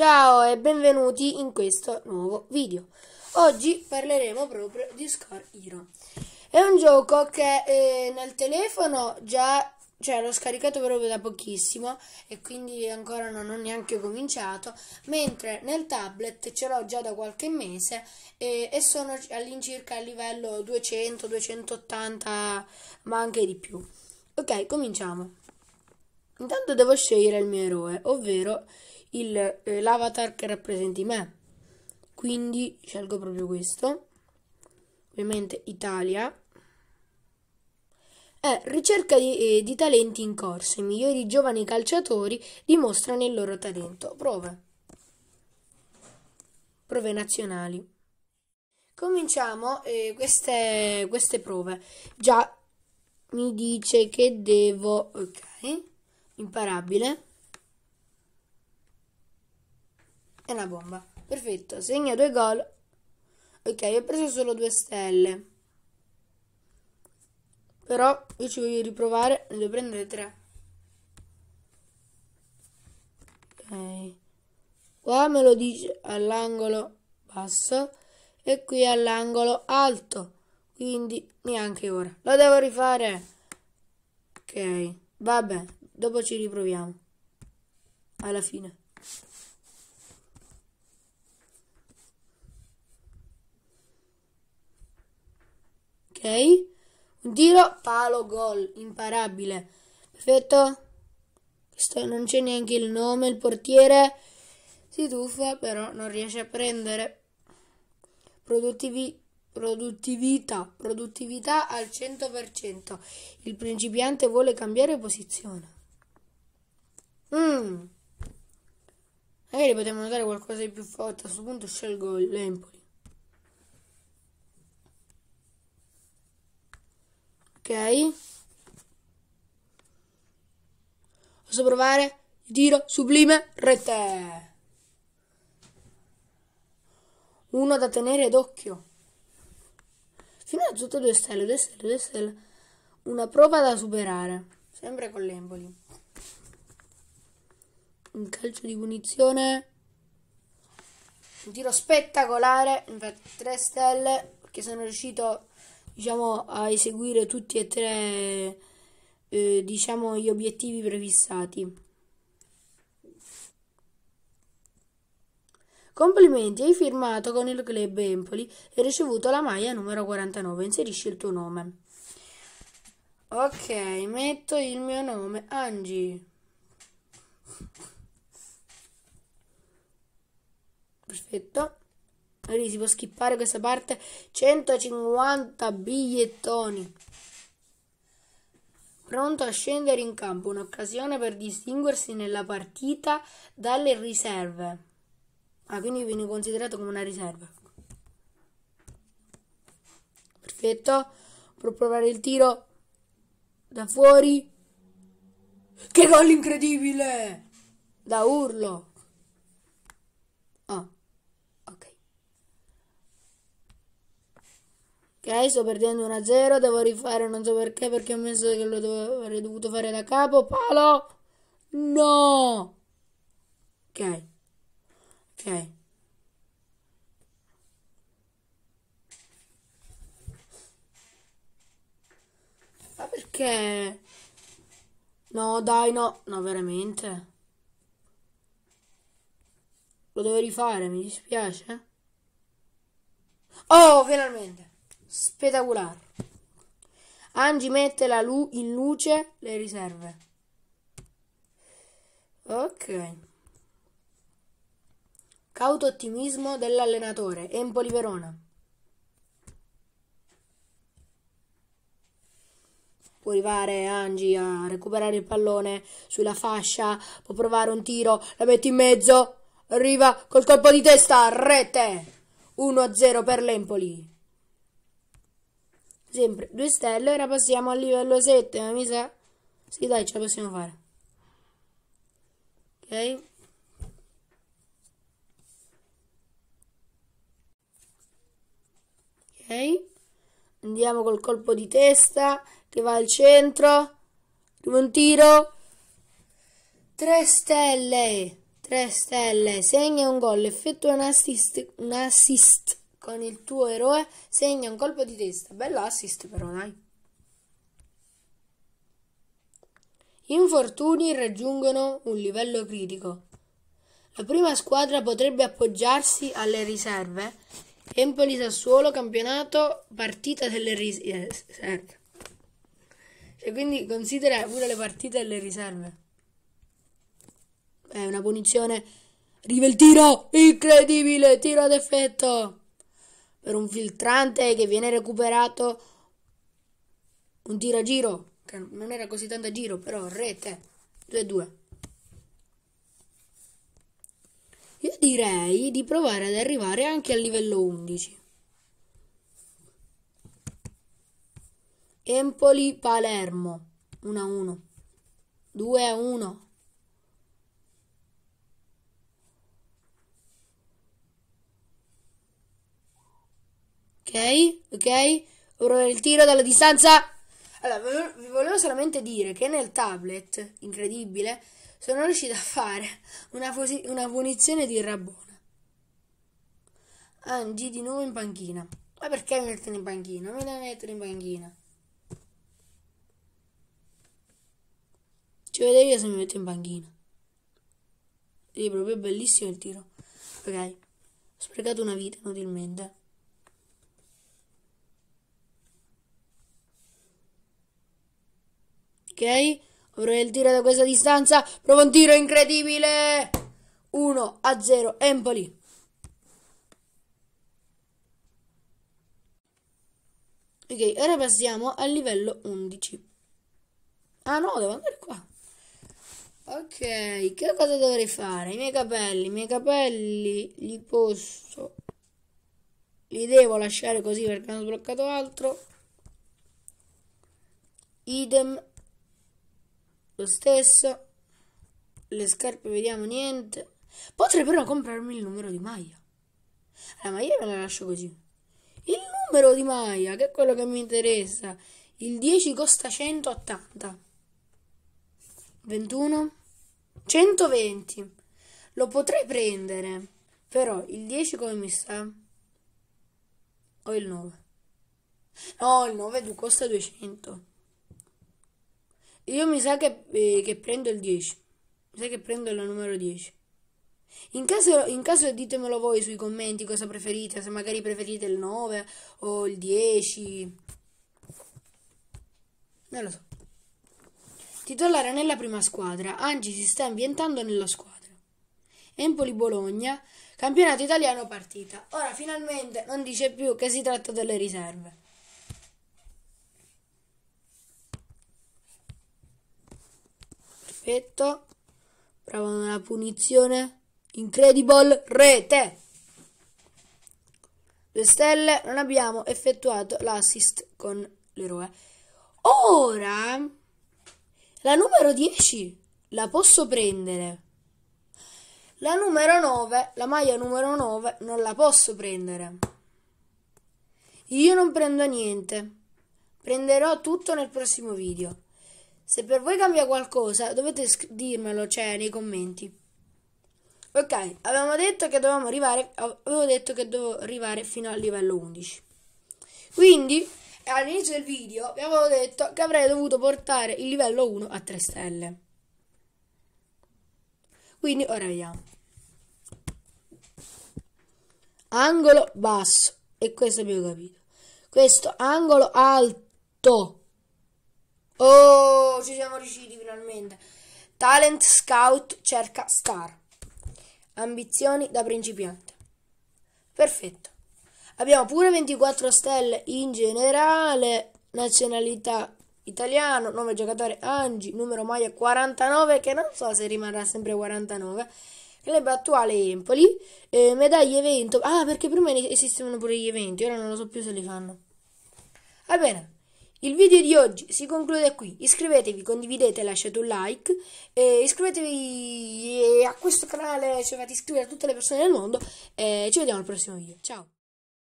Ciao e benvenuti in questo nuovo video. Oggi parleremo proprio di Scar Hero. È un gioco che eh, nel telefono già cioè l'ho scaricato proprio da pochissimo e quindi ancora non ho neanche cominciato, mentre nel tablet ce l'ho già da qualche mese e, e sono all'incirca a livello 200, 280, ma anche di più. Ok, cominciamo. Intanto devo scegliere il mio eroe, ovvero il, eh, l'avatar che rappresenti me. Quindi scelgo proprio questo. Ovviamente Italia. Eh, ricerca di, eh, di talenti in corsa. I migliori giovani calciatori dimostrano il loro talento. Prove. Prove nazionali. Cominciamo eh, queste, queste, prove. Già mi dice che devo... Ok, imparabile. È una bomba. Perfetto, segna due gol. Ok, ho preso solo due stelle. Però io ci voglio riprovare, ne devo prendere tre. Ok. Qua me lo dice all'angolo basso e qui all'angolo alto. Quindi neanche ora. Lo devo rifare. Ok, vabbè, dopo ci riproviamo. Alla fine. ok? Un tiro, palo, gol, imparabile. Perfetto? Questo non c'è neanche il nome, il portiere si tuffa però non riesce a prendere. Produttivi, produttività, produttività al 100%. Il principiante vuole cambiare posizione. Mm. Magari potremmo notare qualcosa di più forte. A questo punto scelgo l'Empoli. ok? Posso provare? Tiro sublime rete. Uno da tenere d'occhio. Fino a tutto due stelle, due stelle, due stelle. Una prova da superare. Sempre con l'emboli. Un calcio di punizione. Un tiro spettacolare. Infatti tre stelle. Perché sono riuscito diciamo, a eseguire tutti e tre eh, diciamo, gli obiettivi prefissati. Complimenti, hai firmato con il club Empoli e ricevuto la maglia numero 49. Inserisci il tuo nome. Ok, metto il mio nome, Angie. Perfetto. Quindi si può skippare questa parte. 150 bigliettoni. Pronto a scendere in campo, un'occasione per distinguersi nella partita dalle riserve. Ah, quindi viene considerato come una riserva. Perfetto. Può provare il tiro da fuori. Che gol incredibile! Da urlo. Ah. Ok, sto perdendo 1-0, devo rifare, non so perché, perché ho messo che lo dovevo, avrei dovuto fare da capo. Palo! No! Ok. Ok. Ma perché? No, dai, no. No, veramente. Lo devo rifare, mi dispiace. Oh, finalmente spettacolare. Angie mette lu- in luce le riserve. Ok. Cauto ottimismo dell'allenatore Empoli Verona. Può arrivare Angie a recuperare il pallone sulla fascia, può provare un tiro, la mette in mezzo, arriva col colpo di testa, rete! 1-0 per l'Empoli sempre 2 stelle. Ora passiamo al livello 7, ma mi sa... Sì, dai, ce la possiamo fare. Ok. Ok. Andiamo col colpo di testa che va al centro. Primo un tiro. 3 stelle. 3 stelle. Segna un gol. Effettua un assist. Un assist con il tuo eroe segna un colpo di testa. Bello assist però, dai. Infortuni raggiungono un livello critico. La prima squadra potrebbe appoggiarsi alle riserve. Empoli Sassuolo, campionato, partita delle riserve. Eh, cioè, quindi considera pure le partite delle riserve. È una punizione. Arriva il tiro! Incredibile! Tiro ad effetto! per un filtrante che viene recuperato un tiro a giro, che non era così tanto a giro, però rete 2-2. Io direi di provare ad arrivare anche al livello 11. Empoli-Palermo 1-1, 2-1. Ok, ok. Ora il tiro dalla distanza. Allora, vi volevo solamente dire che nel tablet, incredibile, sono riuscito a fare una, una punizione di Rabona. Angi di nuovo in panchina. Ma perché mi mettono in panchina? Mi devo mettere in panchina. Ci vedete io se mi metto in panchina. È proprio bellissimo il tiro. Ok. Ho sprecato una vita inutilmente. Ok? Vorrei il tiro da questa distanza. Provo un tiro incredibile. 1 a 0 Empoli. Ok, ora passiamo al livello 11. Ah no, devo andare qua. Ok, che cosa dovrei fare? I miei capelli, i miei capelli li posso... Li devo lasciare così perché hanno sbloccato altro. Idem lo stesso. Le scarpe vediamo niente. Potrei però comprarmi il numero di maglia. ma io me la lascio così. Il numero di maglia, che è quello che mi interessa. Il 10 costa 180. 21. 120. Lo potrei prendere. Però il 10 come mi sta? O il 9? No, il 9 costa 200. Io mi sa che, eh, che, prendo il 10. Mi sa che prendo il numero 10. In caso, in caso, ditemelo voi sui commenti cosa preferite, se magari preferite il 9 o il 10. Non lo so. Titolare nella prima squadra, Angi si sta ambientando nella squadra. Empoli-Bologna, campionato italiano partita. Ora finalmente non dice più che si tratta delle riserve. perfetto. Provano la punizione. Incredible rete. 2 stelle, non abbiamo effettuato l'assist con l'eroe. Ora la numero 10 la posso prendere. La numero 9, la maglia numero 9 non la posso prendere. Io non prendo niente. Prenderò tutto nel prossimo video. Se per voi cambia qualcosa, dovete dirmelo, cioè, nei commenti. Ok, avevamo detto che dovevamo arrivare, avevo detto che dovevo arrivare fino al livello 11. Quindi, all'inizio del video, vi avevo detto che avrei dovuto portare il livello 1 a 3 stelle. Quindi, ora vediamo. Angolo basso. E questo abbiamo capito. Questo angolo alto. Oh, ci siamo riusciti finalmente. Talent Scout cerca star. Ambizioni da principiante. Perfetto. Abbiamo pure 24 stelle in generale. Nazionalità italiano, nome giocatore Angi, numero maglia 49 che non so se rimarrà sempre 49. Club attuale Empoli, eh, medaglie evento. Ah, perché prima esistevano pure gli eventi, ora non lo so più se li fanno. Va bene. Il video di oggi si conclude qui, iscrivetevi, condividete, lasciate un like, e iscrivetevi a questo canale se fate iscrivere tutte le persone del mondo e ci vediamo al prossimo video, ciao!